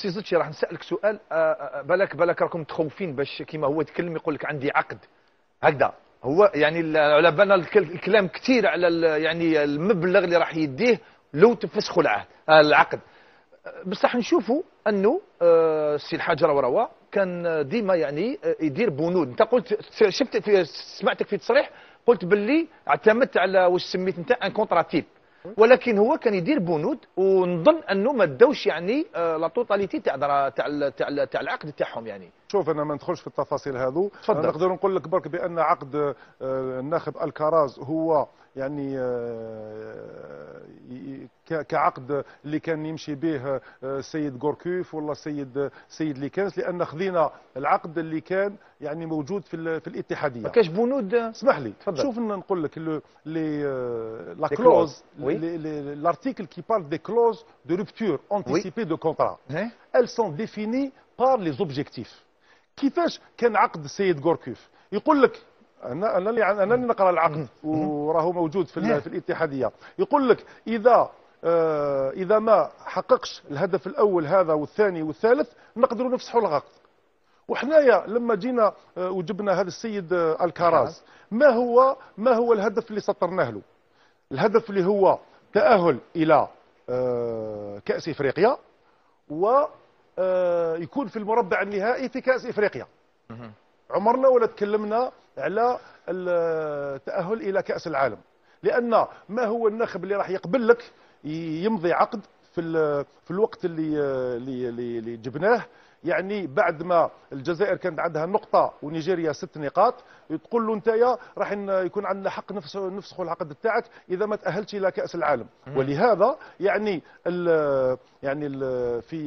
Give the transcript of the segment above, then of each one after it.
سي زوتشي راح نسالك سؤال آه، آه، آه، بالك بالك راكم متخوفين باش كيما هو يتكلم يقول لك عندي عقد هكذا هو يعني على بالنا الكلام كثير على يعني المبلغ اللي راح يديه لو تفسخوا العهد العقد بصح نشوفوا انه السي الحاج روروا كان ديما يعني يدير بنود انت قلت شفت في سمعتك في تصريح قلت باللي اعتمدت على واش سميت انت ان كونتراتيب ولكن هو كان يدير بنود ونظن انه ما داوش يعني آه، لا توتاليتي تاع تاع تاع تاع العقد تاعهم يعني شوف انا ما ندخلش في التفاصيل هذو نقدر نقول لك برك بان عقد آه، الناخب الكراز هو يعني آه، كعقد اللي كان يمشي به السيد آه، غوركوف ولا السيد آه، سيد ليكانس لان خذينا العقد اللي كان يعني موجود في في الاتحاديه ما كاش بنود اسمح لي تفضل. شوف نقول لك لي لا كلوز لارتيكل كي parle دي كلوز دو روبتور انتيسيبي دو كونطرا ال سون ديفيني بار لي زوبجيكتيف كيفاش كان عقد السيد غوركوف يقول لك انا انا اللي يعني انا اللي نقرا العقد وراهو موجود في في الاتحاديه يقول لك اذا آه اذا ما حققش الهدف الاول هذا والثاني والثالث نقدروا نفسحوا العقد وحنايا لما جينا آه وجبنا هذا السيد آه الكراز نعم. ما هو ما هو الهدف اللي سطرناه له الهدف اللي هو تاهل الى آه، كاس افريقيا و آه، يكون في المربع النهائي في كاس افريقيا عمرنا ولا تكلمنا على التأهل إلى كأس العالم لأن ما هو النخب اللي راح يقبل لك يمضي عقد في في الوقت اللي اللي اللي جبناه يعني بعد ما الجزائر كانت عندها نقطة ونيجيريا ست نقاط تقول له نتايا راح يكون عندنا حق نفسخ العقد تاعك إذا ما تأهلتش إلى كأس العالم ولهذا يعني الـ يعني الـ في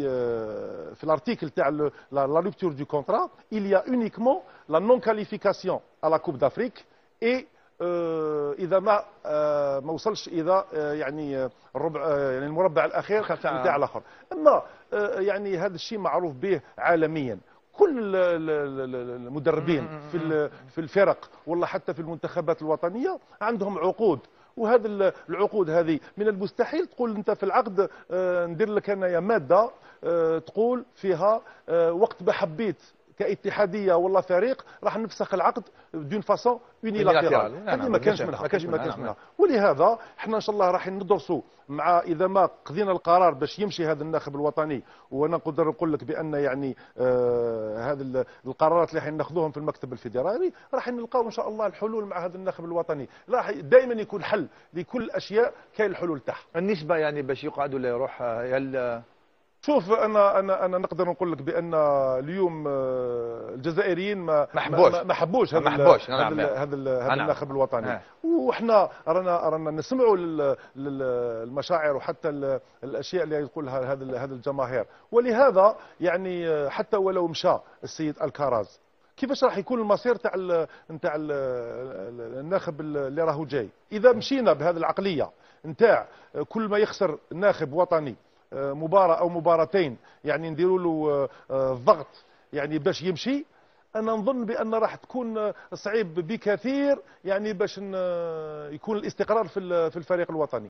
في الارتيكل تاع لا روبتور دو كونترا il أونيكمون لا uniquement la non qualification à la Coupe d'Afrique et آه، اذا ما آه، ما وصلش اذا آه، يعني الربع يعني المربع الاخير نتاع الاخر اما يعني هذا الشيء معروف به عالميا كل المدربين في في الفرق والله حتى في المنتخبات الوطنيه عندهم عقود وهذا العقود هذه من المستحيل تقول انت في العقد ندير لك انايا ماده تقول فيها وقت ما حبيت كاتحاديه ولا فريق راح نفسخ العقد دون فاسون نعم، يونيلاتيرال هذه نعم، ما كانش منها ما كانش منها, منها. نعم، ولهذا احنا ان شاء الله راح ندرسوا مع اذا ما قضينا القرار باش يمشي هذا الناخب الوطني وانا نقدر نقول لك بان يعني آه هذه القرارات اللي راح ناخذوهم في المكتب الفيدرالي راح نلقاو ان شاء الله الحلول مع هذا الناخب الوطني راح دائما يكون حل لكل الاشياء كاين الحلول تاعها النسبه يعني باش يقعدوا ولا يروح هل شوف انا انا انا نقدر نقول لك بان اليوم آه، الجزائريين ما ما حبوش ما حبوش هذا محبوش. نعم، هذا نعم. نعم. هذا الناخب الوطني نعم وحنا رانا رانا نسمعوا المشاعر وحتى الاشياء اللي يقولها هذا هذا الجماهير ولهذا يعني آه، حتى ولو مشى السيد الكاراز كيفاش راح يكون المصير تاع نتاع الناخب اللي راهو جاي اذا مشينا بهذه العقليه نتاع كل ما يخسر ناخب وطني آه، مباراه او مباراتين يعني نديروا له الضغط آه، آه، يعني باش يمشي انا نظن بان راح تكون صعيب بكثير يعني باش يكون الاستقرار في الفريق الوطني